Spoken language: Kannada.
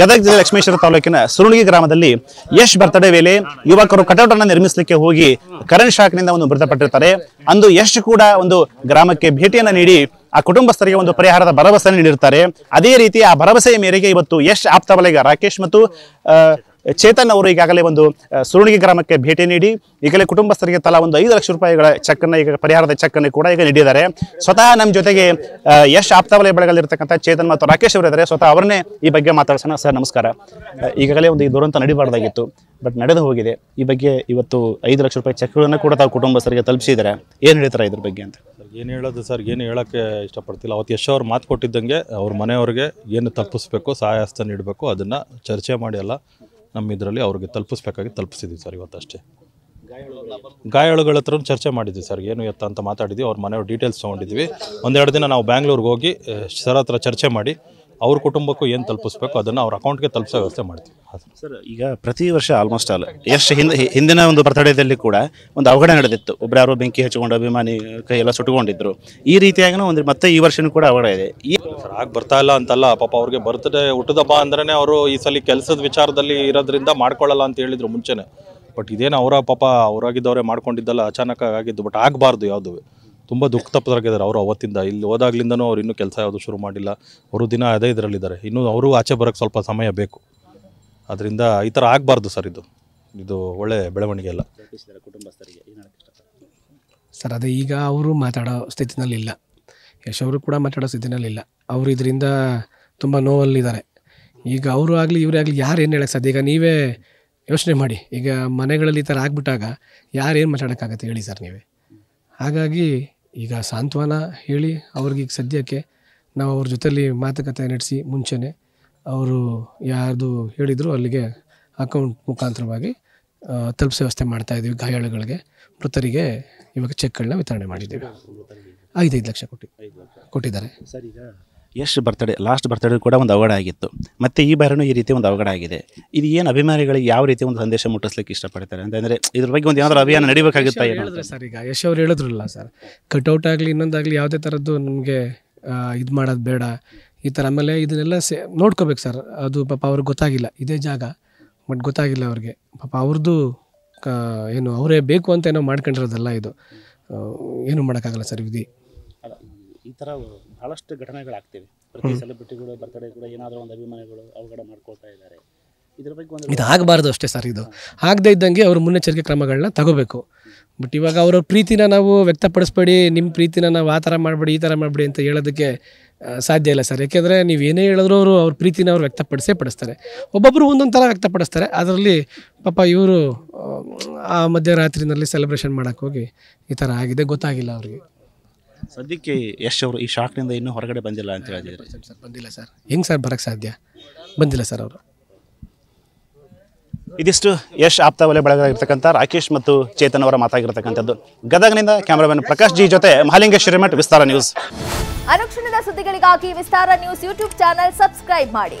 ಗದಗ ಜಿಲ್ಲೆ ಲಕ್ಷ್ಮೇಶ್ವರ ತಾಲೂಕಿನ ಸುರುಳಿಗಿ ಗ್ರಾಮದಲ್ಲಿ ಯಶ್ ಬರ್ತಡೇ ವೇಳೆ ಯುವಕರು ಕಟೌಟ್ ಅನ್ನು ನಿರ್ಮಿಸಲಿಕ್ಕೆ ಹೋಗಿ ಕರೆಂಟ್ ಶಾಕ್ ನಿಂದ ಒಂದು ಮೃತಪಟ್ಟಿರ್ತಾರೆ ಅಂದು ಯಶ್ ಕೂಡ ಒಂದು ಗ್ರಾಮಕ್ಕೆ ಭೇಟಿಯನ್ನ ನೀಡಿ ಆ ಕುಟುಂಬಸ್ಥರಿಗೆ ಒಂದು ಪರಿಹಾರದ ಭರವಸೆಯನ್ನು ನೀಡಿರ್ತಾರೆ ಅದೇ ರೀತಿ ಆ ಭರವಸೆಯ ಮೇರೆಗೆ ಇವತ್ತು ಯಶ್ ಆಪ್ತ ರಾಕೇಶ್ ಮತ್ತು ಚೇತನ್ ಅವರು ಈಗಾಗಲೇ ಒಂದು ಸುರುಣಿಗೆ ಗ್ರಾಮಕ್ಕೆ ಭೇಟಿ ನೀಡಿ ಈಗಲೇ ಕುಟುಂಬಸ್ಥರಿಗೆ ತಲಾ ಒಂದು ಐದು ಲಕ್ಷ ರೂಪಾಯಿಗಳ ಚೆಕ್ ಈಗ ಪರಿಹಾರದ ಚೆಕ್ ಕೂಡ ಈಗ ನೀಡಿದ್ದಾರೆ ಸ್ವತಃ ನಮ್ಮ ಜೊತೆಗೆ ಯಶ್ ಆಪ್ತವಲಯ ಬಳಗಲ್ಲಿರ್ತಕ್ಕಂಥ ಚೇತನ್ ಮತ್ತು ರಾಕೇಶ್ ಅವರು ಇದ್ದಾರೆ ಸ್ವತಃ ಅವರನ್ನೇ ಈ ಬಗ್ಗೆ ಮಾತಾಡ್ಸೋಣ ಸರ್ ನಮಸ್ಕಾರ ಈಗಾಗಲೇ ಒಂದು ಈ ದುರಂತ ನಡಿಬಾರ್ದಾಗಿತ್ತು ಬಟ್ ನಡೆದು ಹೋಗಿದೆ ಈ ಬಗ್ಗೆ ಇವತ್ತು ಐದು ಲಕ್ಷ ರೂಪಾಯಿ ಚೆಕ್ಗಳನ್ನು ಕೂಡ ತಾವು ಕುಟುಂಬಸ್ಥರಿಗೆ ತಲುಪಿಸಿದ್ದಾರೆ ಏನು ಹೇಳ್ತಾರೆ ಇದ್ರ ಬಗ್ಗೆ ಅಂತ ಏನು ಹೇಳೋದು ಸರ್ ಏನು ಹೇಳಕ್ಕೆ ಇಷ್ಟಪಡ್ತಿಲ್ಲ ಅವತ್ತು ಯಶ್ ಅವ್ರು ಮಾತು ಕೊಟ್ಟಿದ್ದಂಗೆ ಅವ್ರ ಮನೆಯವ್ರಿಗೆ ಏನು ತಪ್ಪಿಸ್ಬೇಕು ಸಹಾಯ ಹಸ್ತ ನೀಡಬೇಕು ಅದನ್ನು ಚರ್ಚೆ ಮಾಡಿ ಅಲ್ಲ ನಮ್ಮ ಇದರಲ್ಲಿ ಅವ್ರಿಗೆ ತಲುಪಿಸ್ಬೇಕಾಗಿ ತಲುಪಿಸಿದ್ದೀವಿ ಸರ್ ಇವತ್ತಷ್ಟೇ ಗಾಯಾಳುಗಳ ಹತ್ರ ಚರ್ಚೆ ಮಾಡಿದ್ವಿ ಸರ್ ಏನು ಎತ್ತ ಅಂತ ಮಾತಾಡಿದ್ವಿ ಅವ್ರ ಮನೆಯವ್ರ ಡೀಟೇಲ್ಸ್ ತೊಗೊಂಡಿದ್ವಿ ಒಂದೆರಡು ದಿನ ನಾವು ಬ್ಯಾಂಗ್ಳೂರ್ಗೆ ಹೋಗಿ ಸರ್ ಹತ್ರ ಚರ್ಚೆ ಮಾಡಿ ಅವ್ರ ಕುಟುಂಬಕ್ಕೂ ಏನು ತಲುಪಿಸ್ಬೇಕು ಅದನ್ನು ಅವ್ರ ಅಕೌಂಟ್ಗೆ ತಲುಪಿಸೋ ವ್ಯವಸ್ಥೆ ಮಾಡ್ತೀವಿ ಸರ್ ಈಗ ಪ್ರತಿ ವರ್ಷ ಆಲ್ಮೋಸ್ಟ್ ಆಲ್ ಎಷ್ಟು ಹಿಂದೆ ಹಿಂದಿನ ಒಂದು ಬರ್ತಡೇದಲ್ಲಿ ಕೂಡ ಒಂದು ಅವಘಡ ನಡೆದಿತ್ತು ಒಬ್ಬರು ಬೆಂಕಿ ಹಚ್ಕೊಂಡು ಅಭಿಮಾನಿ ಕೈಯೆಲ್ಲ ಸುಟ್ಟುಕೊಂಡಿದ್ರು ಈ ರೀತಿಯಾಗಿ ಒಂದು ಮತ್ತೆ ಈ ವರ್ಷನೂ ಕೂಡ ಅವಘಡ ಇದೆ ಸರ್ ಆಗ ಬರ್ತಾ ಇಲ್ಲ ಅಂತಲ್ಲ ಪಾಪ ಅವ್ರಿಗೆ ಬರ್ತಡೇ ಹುಟ್ಟದಪ್ಪ ಅಂದ್ರೆ ಅವರು ಈ ಸಲ ಕೆಲಸದ ವಿಚಾರದಲ್ಲಿ ಇರೋದ್ರಿಂದ ಮಾಡ್ಕೊಳ್ಳಲ್ಲ ಅಂತ ಹೇಳಿದ್ರು ಮುಂಚೆನೆ ಬಟ್ ಇದೇನು ಅವರ ಪಾಪ ಅವರಾಗಿದ್ದವರೇ ಮಾಡ್ಕೊಂಡಿದ್ದಲ್ಲ ಅಚಾನಕ್ ಆಗಿದ್ದು ಬಟ್ ಆಗಬಾರ್ದು ಯಾವುದು ತುಂಬ ದುಃಖ ತಪ್ಪದಾಗಿದ್ದಾರೆ ಅವರು ಅವತ್ತಿಂದ ಇಲ್ಲಿ ಹೋದಾಗ್ಲಿಂದನೂ ಅವ್ರು ಇನ್ನೂ ಕೆಲಸ ಯಾವುದು ಶುರು ಮಾಡಿಲ್ಲ ಅವರು ದಿನ ಅದೇ ಇದರಲ್ಲಿದ್ದಾರೆ ಇನ್ನೂ ಅವರು ಆಚೆ ಬರೋಕ್ಕೆ ಸ್ವಲ್ಪ ಸಮಯ ಬೇಕು ಅದರಿಂದ ಈ ಥರ ಆಗಬಾರ್ದು ಸರ್ ಇದು ಇದು ಒಳ್ಳೆ ಬೆಳವಣಿಗೆ ಅಲ್ಲ ಸರ್ ಅದೇ ಈಗ ಅವರು ಮಾತಾಡೋ ಸ್ಥಿತಿನಲ್ಲಿಲ್ಲ ಯಶ್ ಅವರು ಕೂಡ ಮಾತಾಡೋ ಸ್ಥಿತಿನಲ್ಲಿಲ್ಲ ಅವರು ಇದರಿಂದ ತುಂಬ ನೋವಲ್ಲಿದ್ದಾರೆ ಈಗ ಅವರು ಆಗಲಿ ಇವರೇ ಆಗಲಿ ಯಾರು ಏನು ಹೇಳಕ್ಕೆ ಸರ್ ಈಗ ನೀವೇ ಯೋಚನೆ ಮಾಡಿ ಈಗ ಮನೆಗಳಲ್ಲಿ ಈ ಥರ ಆಗಿಬಿಟ್ಟಾಗ ಯಾರೇನು ಮಾತಾಡೋಕ್ಕಾಗತ್ತೆ ಹೇಳಿ ಸರ್ ನೀವೇ ಹಾಗಾಗಿ ಈಗ ಸಾಂತ್ವನ ಹೇಳಿ ಅವ್ರಿಗೀಗ ಸದ್ಯಕ್ಕೆ ನಾವು ಅವ್ರ ಜೊತೆಯಲ್ಲಿ ಮಾತುಕತೆ ನಡೆಸಿ ಮುಂಚೆನೆ ಅವರು ಯಾರ್ದು ಹೇಳಿದರೂ ಅಲ್ಲಿಗೆ ಅಕೌಂಟ್ ಮುಖಾಂತರವಾಗಿ ತಲುಪಿಸೋ ವ್ಯವಸ್ಥೆ ಮಾಡ್ತಾಯಿದ್ದೀವಿ ಗಾಯಾಳುಗಳಿಗೆ ಮೃತರಿಗೆ ಇವಾಗ ಚೆಕ್ಗಳನ್ನ ವಿತರಣೆ ಮಾಡಿದ್ದೀವಿ ಐದೈದು ಲಕ್ಷ ಕೊಟ್ಟಿ ಕೊಟ್ಟಿದ್ದಾರೆ ಸರ್ ಎಷ್ಟು ಬರ್ತಡೇ ಲಾಸ್ಟ್ ಬರ್ತಡೇ ಕೂಡ ಒಂದು ಅವಘಡ ಆಗಿತ್ತು ಮತ್ತು ಈ ಬಾರಿನೂ ಈ ರೀತಿ ಒಂದು ಅವಘಡ ಆಗಿದೆ ಇದು ಏನು ಅಭಿಮಾನಿಗಳಿಗೆ ಯಾವ ರೀತಿ ಒಂದು ಸಂದೇಶ ಮುಟ್ಟಿಸ್ಲಿಕ್ಕೆ ಇಷ್ಟಪಡ್ತಾರೆ ಅಂತಂದರೆ ಇದ್ರ ಬಗ್ಗೆ ಒಂದು ಏನಾದರೂ ಅಭಿಯಾನ ನಡಿಬೇಕಾಗುತ್ತೆ ಹೇಳಿದ್ರೆ ಸರ್ ಈಗ ಯಶ್ ಅವ್ರು ಹೇಳಿದ್ರಲ್ಲ ಸರ್ ಕಟ್ಔಟ್ ಆಗಲಿ ಇನ್ನೊಂದಾಗಲಿ ಯಾವುದೇ ಥರದ್ದು ನಮಗೆ ಇದು ಮಾಡೋದು ಬೇಡ ಈ ಥರ ಆಮೇಲೆ ಇದನ್ನೆಲ್ಲ ಸೇ ನೋಡ್ಕೋಬೇಕು ಸರ್ ಅದು ಪಾಪ ಅವ್ರಿಗೆ ಗೊತ್ತಾಗಿಲ್ಲ ಇದೇ ಜಾಗ ಬಟ್ ಗೊತ್ತಾಗಿಲ್ಲ ಅವ್ರಿಗೆ ಪಾಪ ಅವ್ರದ್ದು ಏನು ಅವರೇ ಬೇಕು ಅಂತ ಏನೋ ಮಾಡ್ಕೊಂಡಿರೋದಲ್ಲ ಇದು ಏನು ಮಾಡೋಕ್ಕಾಗಲ್ಲ ಸರ್ ವಿಧಿ ಈ ಥರ ಭಾಳಷ್ಟು ಘಟನೆಗಳಾಗ್ತಿವೆ ಪ್ರತಿ ಸೆಲೆಬ್ರಿಟಿಗಳು ಬರ್ತಡೇ ಕೂಡ ಏನಾದರೂ ಒಂದು ಅಭಿಮಾನಿಗಳು ಅವಘಡ ಮಾಡ್ಕೊಳ್ತಾ ಇದ್ದಾರೆ ಇದ್ರ ಬಗ್ಗೆ ಒಂದು ಇದು ಆಗಬಾರ್ದು ಅಷ್ಟೇ ಸರ್ ಇದು ಆಗದೇ ಇದ್ದಂಗೆ ಅವರು ಮುನ್ನೆಚ್ಚರಿಕೆ ಕ್ರಮಗಳನ್ನ ತಗೋಬೇಕು ಬಟ್ ಇವಾಗ ಅವರ ಪ್ರೀತಿನ ನಾವು ವ್ಯಕ್ತಪಡಿಸ್ಬೇಡಿ ನಿಮ್ಮ ಪ್ರೀತಿನ ನಾವು ಆ ಥರ ಮಾಡಬೇಡಿ ಈ ಥರ ಮಾಡಬೇಡಿ ಅಂತ ಹೇಳೋದಕ್ಕೆ ಸಾಧ್ಯ ಇಲ್ಲ ಸರ್ ಯಾಕೆಂದರೆ ನೀವು ಏನೇ ಹೇಳಿದ್ರು ಅವರು ಅವ್ರ ಪ್ರೀತಿನ ಅವ್ರು ವ್ಯಕ್ತಪಡಿಸೇ ಪಡಿಸ್ತಾರೆ ಒಬ್ಬೊಬ್ಬರು ಒಂದೊಂದು ಥರ ವ್ಯಕ್ತಪಡಿಸ್ತಾರೆ ಅದರಲ್ಲಿ ಪಾಪ ಇವರು ಆ ಮಧ್ಯರಾತ್ರಿನಲ್ಲಿ ಸೆಲೆಬ್ರೇಷನ್ ಮಾಡೋಕ್ಕೋಗಿ ಈ ಥರ ಆಗಿದೆ ಗೊತ್ತಾಗಿಲ್ಲ ಅವ್ರಿಗೆ ಸದ್ಯಕ್ಕೆ ಯಶ್ ಅವರು ಈ ಶಾಕ್ನಿಂದ ಇನ್ನೂ ಹೊರಗಡೆ ಬಂದಿಲ್ಲ ಅಂತ ಹೇಳಿದ್ರು ಸರ್ ಬಂದಿಲ್ಲ ಸರ್ ಹೆಂಗೆ ಸರ್ ಬರೋಕ್ಕೆ ಸಾಧ್ಯ ಬಂದಿಲ್ಲ ಸರ್ ಅವರು ಇದಿಷ್ಟು ಯಶ್ ಆಪ್ತ ವಲಯ ಬೆಳಗಾಗಿರ್ತಕ್ಕಂಥ ರಾಕೇಶ್ ಮತ್ತು ಚೇತನ್ ಅವರ ಮಾತಾಗಿರ್ತಕ್ಕಂಥದ್ದು ಗದಗನಿಂದ ಕ್ಯಾಮರಾಮನ್ ಪ್ರಕಾಶ್ ಜಿ ಜೊತೆ ಮಹಾಲಿಂಗ ಮಠ ವಿಸ್ತಾರ ನ್ಯೂಸ್ ಅನುಕ್ಷಣದ ಸುದ್ದಿಗಳಿಗಾಗಿ Vistara news YouTube channel subscribe ಮಾಡಿ